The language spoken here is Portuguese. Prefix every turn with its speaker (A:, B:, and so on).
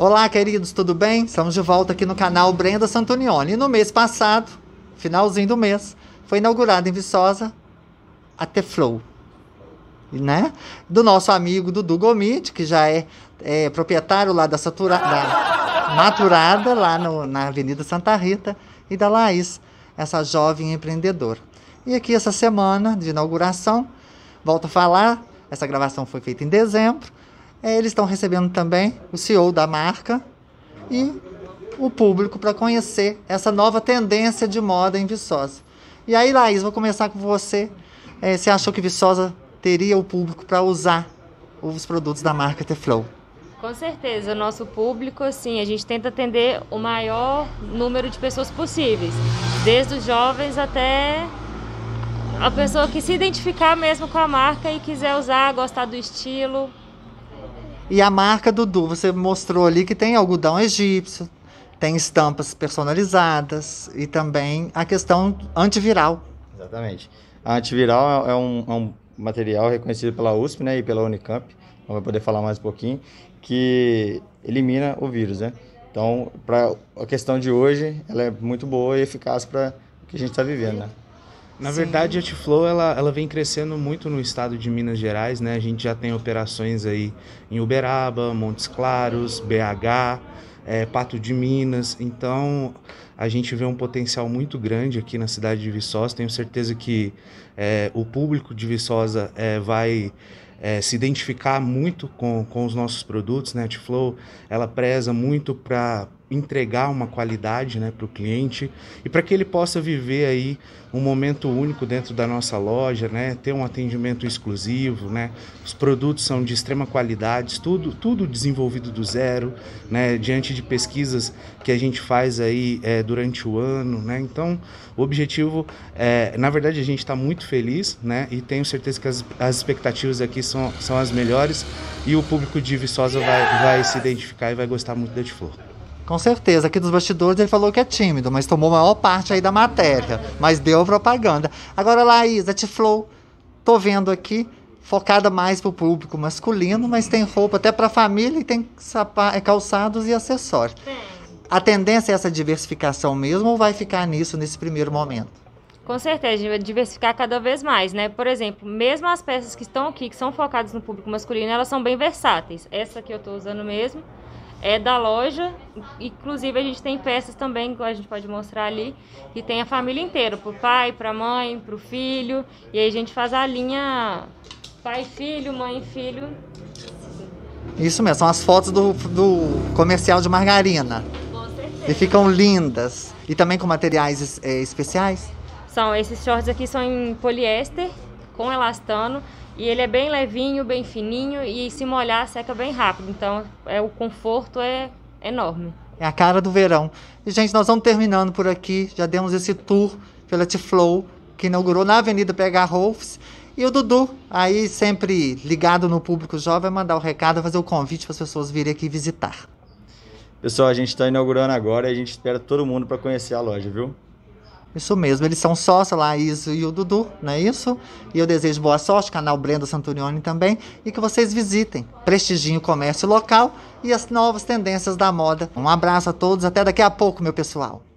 A: Olá, queridos, tudo bem? Estamos de volta aqui no canal Brenda Santonioni. E no mês passado, finalzinho do mês, foi inaugurada em Viçosa a Teflow, né? Do nosso amigo Dudu Gomit, que já é, é proprietário lá da, satura, da Maturada, lá no, na Avenida Santa Rita, e da Laís, essa jovem empreendedora. E aqui essa semana de inauguração, volto a falar, essa gravação foi feita em dezembro, é, eles estão recebendo também o CEO da marca e o público para conhecer essa nova tendência de moda em Viçosa. E aí, Laís, vou começar com você. É, você achou que Viçosa teria o público para usar os produtos da marca Teflow?
B: Com certeza, o nosso público, assim, a gente tenta atender o maior número de pessoas possíveis, desde os jovens até a pessoa que se identificar mesmo com a marca e quiser usar, gostar do estilo.
A: E a marca Dudu, você mostrou ali que tem algodão egípcio, tem estampas personalizadas e também a questão antiviral.
C: Exatamente. A antiviral é, é um, é um material reconhecido pela USP né, e pela Unicamp, então Vamos poder falar mais um pouquinho, que elimina o vírus. Né? Então, para a questão de hoje, ela é muito boa e eficaz para o que a gente está vivendo. Né? Na Sim. verdade, a
D: Tiflow ela, ela vem crescendo muito no estado de Minas Gerais, né? A gente já tem operações aí em Uberaba, Montes Claros, BH, é, Pato de Minas. Então, a gente vê um potencial muito grande aqui na cidade de Viçosa. Tenho certeza que é, o público de Viçosa é, vai é, se identificar muito com, com os nossos produtos. Né? A Tiflow, ela preza muito para entregar uma qualidade né, para o cliente e para que ele possa viver aí um momento único dentro da nossa loja, né, ter um atendimento exclusivo, né, os produtos são de extrema qualidade, tudo, tudo desenvolvido do zero, né, diante de pesquisas que a gente faz aí é, durante o ano, né, então o objetivo, é, na verdade a gente está muito feliz, né, e tenho certeza que as, as expectativas aqui são, são as melhores e o público de Viçosa vai, vai se identificar e vai gostar muito da flor.
A: Com certeza. Aqui dos bastidores ele falou que é tímido, mas tomou maior parte aí da matéria. Mas deu propaganda. Agora, Laís, a é T-Flow, tô vendo aqui, focada mais pro público masculino, mas tem roupa até pra família e tem é, calçados e acessórios. A tendência é essa diversificação mesmo ou vai ficar nisso nesse primeiro momento?
B: Com certeza, diversificar cada vez mais, né? Por exemplo, mesmo as peças que estão aqui, que são focadas no público masculino, elas são bem versáteis. Essa que eu estou usando mesmo, é da loja. Inclusive a gente tem peças também que a gente pode mostrar ali que tem a família inteira, pro pai, pra mãe, pro filho. E aí a gente faz a linha pai filho, mãe filho.
A: Isso mesmo, são as fotos do, do comercial de margarina. E ficam lindas. E também com materiais é, especiais?
B: São, esses shorts aqui são em poliéster com elastano. E ele é bem levinho, bem fininho e se molhar seca bem rápido. Então é, o conforto é enorme.
A: É a cara do verão. E, gente, nós vamos terminando por aqui. Já demos esse tour pela T-Flow, que inaugurou na Avenida Pega Rolfs. E o Dudu, aí sempre ligado no público jovem, mandar o recado, fazer o convite para as pessoas virem aqui visitar.
C: Pessoal, a gente está inaugurando agora e a gente espera todo mundo para conhecer a loja, viu?
A: Isso mesmo, eles são sócios lá, a e o Dudu, não é isso? E eu desejo boa sorte, canal Brenda Santurione também, e que vocês visitem, prestigiem o comércio local e as novas tendências da moda. Um abraço a todos, até
D: daqui a pouco, meu pessoal.